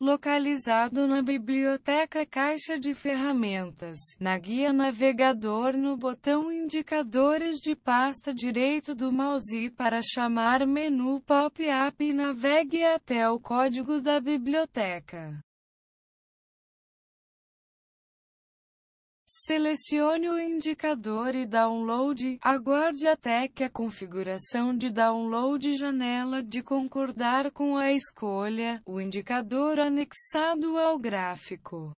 localizado na biblioteca Caixa de Ferramentas, na guia navegador no botão Indicadores de pasta direito do mouse para chamar menu pop-up e navegue até o código da biblioteca. Selecione o indicador e download. Aguarde até que a configuração de download janela de concordar com a escolha, o indicador anexado ao gráfico.